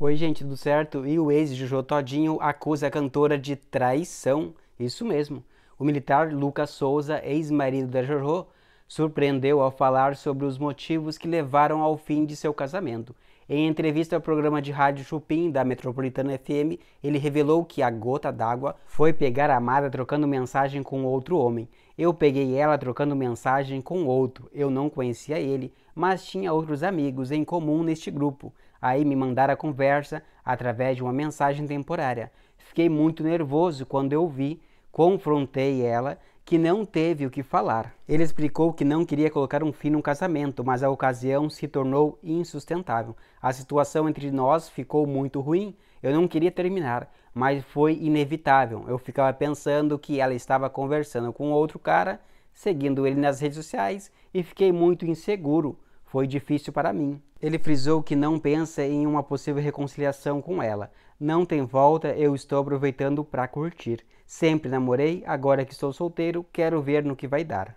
Oi, gente, tudo certo? E o ex-Jojo Todinho acusa a cantora de traição. Isso mesmo. O militar Lucas Souza, ex-marido da Jojo, surpreendeu ao falar sobre os motivos que levaram ao fim de seu casamento. Em entrevista ao programa de rádio Chupim da Metropolitana FM, ele revelou que a gota d'água foi pegar a amada trocando mensagem com outro homem. Eu peguei ela trocando mensagem com outro. Eu não conhecia ele, mas tinha outros amigos em comum neste grupo. Aí me mandaram a conversa através de uma mensagem temporária. Fiquei muito nervoso quando eu vi, confrontei ela que não teve o que falar. Ele explicou que não queria colocar um fim no casamento, mas a ocasião se tornou insustentável. A situação entre nós ficou muito ruim. Eu não queria terminar, mas foi inevitável. Eu ficava pensando que ela estava conversando com outro cara, seguindo ele nas redes sociais e fiquei muito inseguro foi difícil para mim. Ele frisou que não pensa em uma possível reconciliação com ela. Não tem volta, eu estou aproveitando para curtir. Sempre namorei, agora que estou solteiro, quero ver no que vai dar.